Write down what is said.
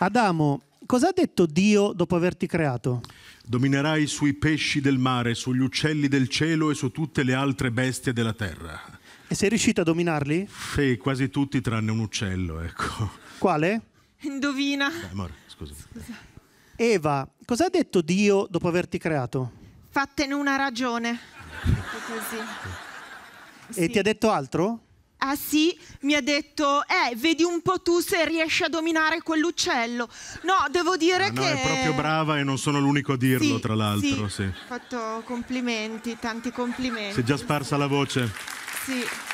Adamo, cosa ha detto Dio dopo averti creato? Dominerai sui pesci del mare, sugli uccelli del cielo e su tutte le altre bestie della terra. E sei riuscito a dominarli? Sì, quasi tutti tranne un uccello, ecco. Quale? Indovina. Dai, amore, scusa. scusa. Eva, cosa ha detto Dio dopo averti creato? Fattene una ragione. Ah. Così. E sì. ti ha detto altro? Ah sì, mi ha detto, eh, vedi un po' tu se riesci a dominare quell'uccello. No, devo dire ah, no, che... No, è proprio brava e non sono l'unico a dirlo, sì, tra l'altro. Sì, sì. Ho fatto complimenti, tanti complimenti. Si è già sparsa la voce. Sì.